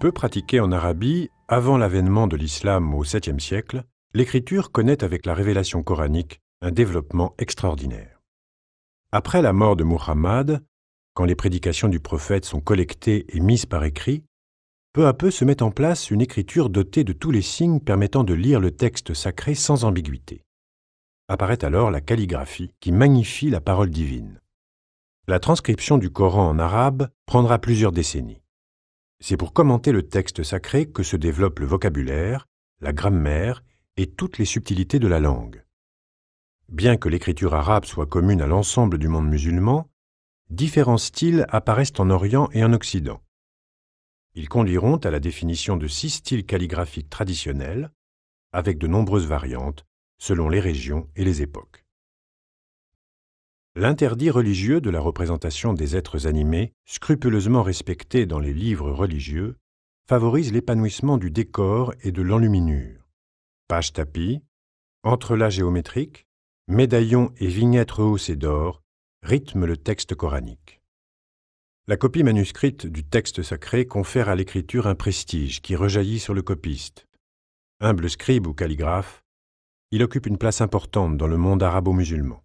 Peu pratiquée en Arabie, avant l'avènement de l'islam au 7e siècle, l'écriture connaît avec la révélation coranique un développement extraordinaire. Après la mort de Muhammad, quand les prédications du prophète sont collectées et mises par écrit, peu à peu se met en place une écriture dotée de tous les signes permettant de lire le texte sacré sans ambiguïté apparaît alors la calligraphie qui magnifie la parole divine. La transcription du Coran en arabe prendra plusieurs décennies. C'est pour commenter le texte sacré que se développe le vocabulaire, la grammaire et toutes les subtilités de la langue. Bien que l'écriture arabe soit commune à l'ensemble du monde musulman, différents styles apparaissent en Orient et en Occident. Ils conduiront à la définition de six styles calligraphiques traditionnels, avec de nombreuses variantes selon les régions et les époques. L'interdit religieux de la représentation des êtres animés, scrupuleusement respecté dans les livres religieux, favorise l'épanouissement du décor et de l'enluminure. Page tapis, entrelacs géométriques, médaillons et vignettes haussées d'or rythment le texte coranique. La copie manuscrite du texte sacré confère à l'écriture un prestige qui rejaillit sur le copiste. Humble scribe ou calligraphe, il occupe une place importante dans le monde arabo-musulman.